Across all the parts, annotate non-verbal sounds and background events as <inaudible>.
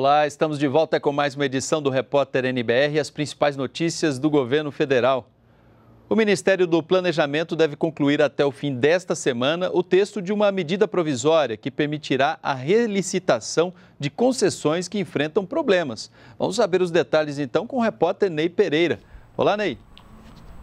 Olá, estamos de volta com mais uma edição do Repórter NBR e as principais notícias do governo federal. O Ministério do Planejamento deve concluir até o fim desta semana o texto de uma medida provisória que permitirá a relicitação de concessões que enfrentam problemas. Vamos saber os detalhes então com o repórter Ney Pereira. Olá, Ney.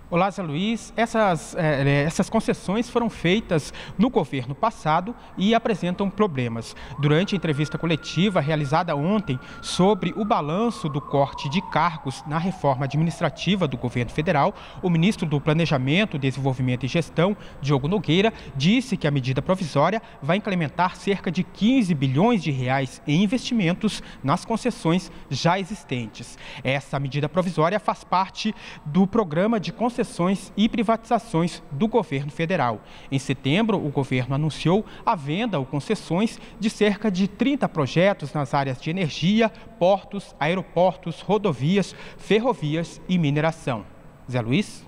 Olá, Zé Luiz. Essas, eh, eh, essas concessões foram feitas no governo passado e apresentam problemas. Durante a entrevista coletiva realizada ontem sobre o balanço do corte de cargos na reforma administrativa do governo federal, o ministro do Planejamento, Desenvolvimento e Gestão, Diogo Nogueira, disse que a medida provisória vai incrementar cerca de 15 bilhões de reais em investimentos nas concessões já existentes. Essa medida provisória faz parte do programa de concessão concessões e privatizações do governo federal. Em setembro, o governo anunciou a venda ou concessões de cerca de 30 projetos nas áreas de energia, portos, aeroportos, rodovias, ferrovias e mineração. Zé Luiz?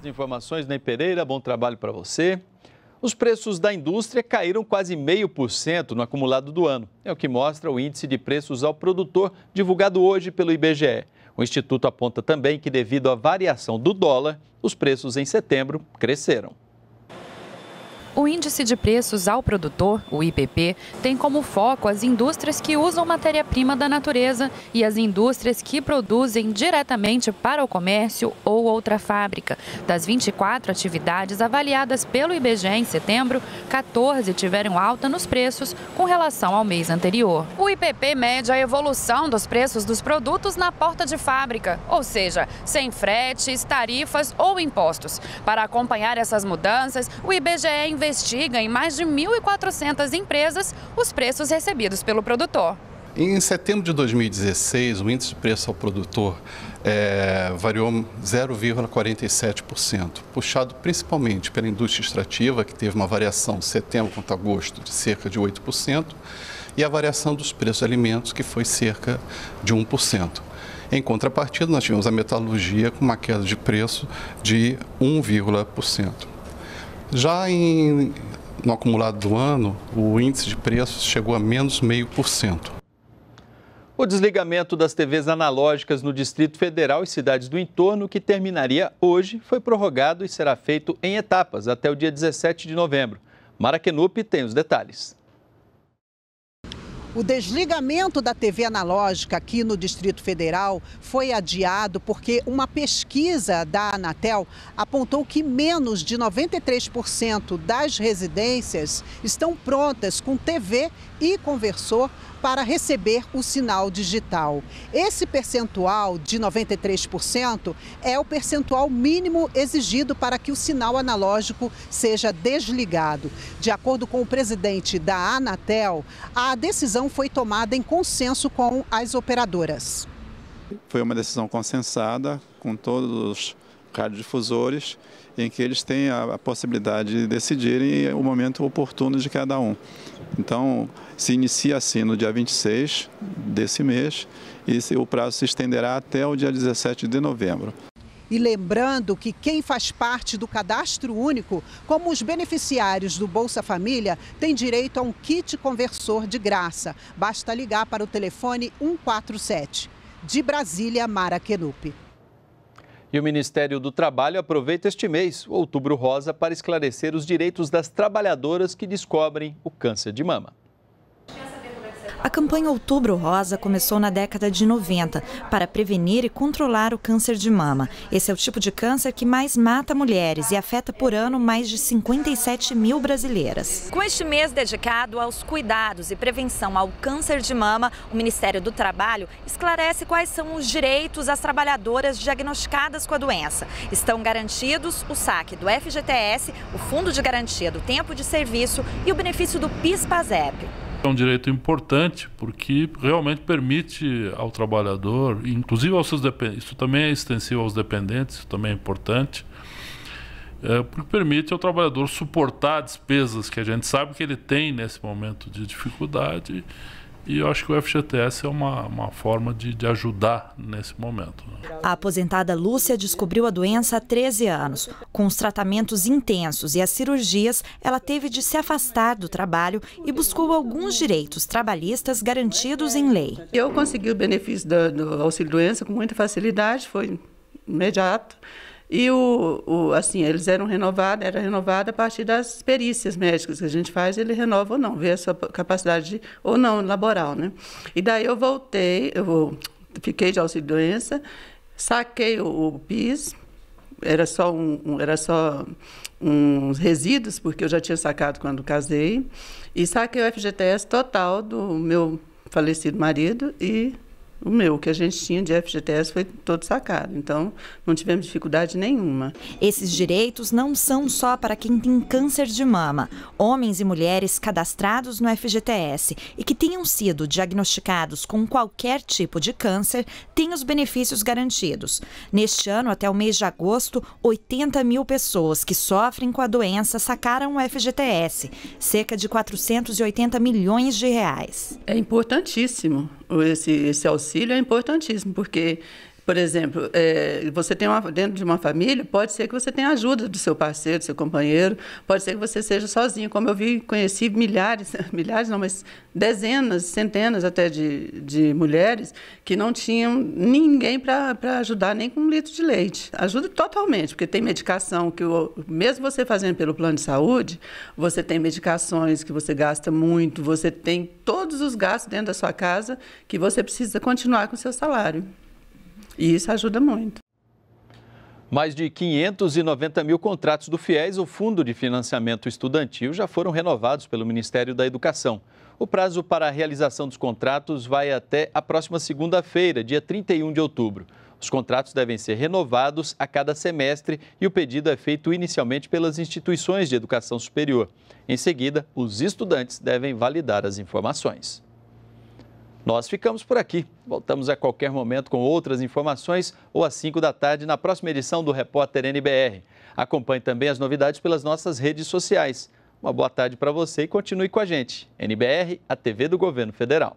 As informações, Ney Pereira, bom trabalho para você. Os preços da indústria caíram quase 0,5% no acumulado do ano. É o que mostra o índice de preços ao produtor divulgado hoje pelo IBGE. O Instituto aponta também que, devido à variação do dólar, os preços em setembro cresceram. O Índice de Preços ao Produtor, o IPP, tem como foco as indústrias que usam matéria-prima da natureza e as indústrias que produzem diretamente para o comércio ou outra fábrica. Das 24 atividades avaliadas pelo IBGE em setembro, 14 tiveram alta nos preços com relação ao mês anterior. O IPP mede a evolução dos preços dos produtos na porta de fábrica, ou seja, sem fretes, tarifas ou impostos. Para acompanhar essas mudanças, o IBGE investiu investiga em mais de 1.400 empresas os preços recebidos pelo produtor. Em setembro de 2016, o índice de preço ao produtor é, variou 0,47%, puxado principalmente pela indústria extrativa, que teve uma variação setembro contra agosto de cerca de 8%, e a variação dos preços de alimentos, que foi cerca de 1%. Em contrapartida, nós tivemos a metalurgia com uma queda de preço de 1,1%. Já em, no acumulado do ano, o índice de preços chegou a menos 0,5%. O desligamento das TVs analógicas no Distrito Federal e cidades do entorno, que terminaria hoje, foi prorrogado e será feito em etapas até o dia 17 de novembro. Mara Kenup tem os detalhes. O desligamento da TV analógica aqui no Distrito Federal foi adiado porque uma pesquisa da Anatel apontou que menos de 93% das residências estão prontas com TV e conversor para receber o sinal digital. Esse percentual de 93% é o percentual mínimo exigido para que o sinal analógico seja desligado. De acordo com o presidente da Anatel, a decisão decisão foi tomada em consenso com as operadoras. Foi uma decisão consensada com todos os radiodifusores, em que eles têm a, possibilidade de decidirem o momento oportuno de cada um. Então, se inicia assim no dia 26 desse mês e o prazo se estenderá até o dia 17 de novembro. E lembrando que quem faz parte do cadastro único, como os beneficiários do Bolsa Família, tem direito a um kit conversor de graça. Basta ligar para o telefone 147. De Brasília, Mara Kenup. E o Ministério do Trabalho aproveita este mês, Outubro Rosa, para esclarecer os direitos das trabalhadoras que descobrem o câncer de mama. A campanha Outubro Rosa começou na década de 90 para prevenir e controlar o câncer de mama. Esse é o tipo de câncer que mais mata mulheres e afeta por ano mais de 57 mil brasileiras. Com este mês dedicado aos cuidados e prevenção ao câncer de mama, o Ministério do Trabalho esclarece quais são os direitos às trabalhadoras diagnosticadas com a doença. Estão garantidos o saque do FGTS, o Fundo de Garantia do Tempo de Serviço e o benefício do PIS-PASEP. É um direito importante porque realmente permite ao trabalhador, inclusive aos seus dependentes, isso também é extensivo aos dependentes, isso também é importante, é, porque permite ao trabalhador suportar despesas que a gente sabe que ele tem nesse momento de dificuldade e eu acho que o FGTS é uma, uma forma de, de ajudar nesse momento. Né? A aposentada Lúcia descobriu a doença há 13 anos. Com os tratamentos intensos e as cirurgias, ela teve de se afastar do trabalho e buscou alguns direitos trabalhistas garantidos em lei. Eu consegui o benefício do, do auxílio-doença com muita facilidade, foi imediato. E o, o, assim, eles eram renovados, era renovada a partir das perícias médicas que a gente faz, ele renova ou não, vê a sua capacidade ou não laboral, né? E daí eu voltei, eu fiquei de auxílio doença, saquei o, o PIS, era só um, um era só uns resíduos, porque eu já tinha sacado quando casei, e saquei o FGTS total do meu falecido marido e o meu, o que a gente tinha de FGTS foi todo sacado, então não tivemos dificuldade nenhuma. Esses direitos não são só para quem tem câncer de mama. Homens e mulheres cadastrados no FGTS e que tenham sido diagnosticados com qualquer tipo de câncer têm os benefícios garantidos. Neste ano, até o mês de agosto, 80 mil pessoas que sofrem com a doença sacaram o FGTS, cerca de 480 milhões de reais. É importantíssimo esse, esse auxílio é importantíssimo, porque por exemplo, é, você tem uma, dentro de uma família, pode ser que você tenha ajuda do seu parceiro, do seu companheiro, pode ser que você seja sozinho. Como eu vi, conheci milhares, <laughs> milhares não, mas dezenas, centenas até de, de mulheres que não tinham ninguém para ajudar, nem com um litro de leite. Ajuda totalmente, porque tem medicação que, o, mesmo você fazendo pelo plano de saúde, você tem medicações que você gasta muito, você tem todos os gastos dentro da sua casa que você precisa continuar com o seu salário. E isso ajuda muito. Mais de 590 mil contratos do FIES, o Fundo de Financiamento Estudantil, já foram renovados pelo Ministério da Educação. O prazo para a realização dos contratos vai até a próxima segunda-feira, dia 31 de outubro. Os contratos devem ser renovados a cada semestre e o pedido é feito inicialmente pelas instituições de educação superior. Em seguida, os estudantes devem validar as informações. Nós ficamos por aqui. Voltamos a qualquer momento com outras informações ou às 5 da tarde na próxima edição do Repórter NBR. Acompanhe também as novidades pelas nossas redes sociais. Uma boa tarde para você e continue com a gente. NBR, a TV do Governo Federal.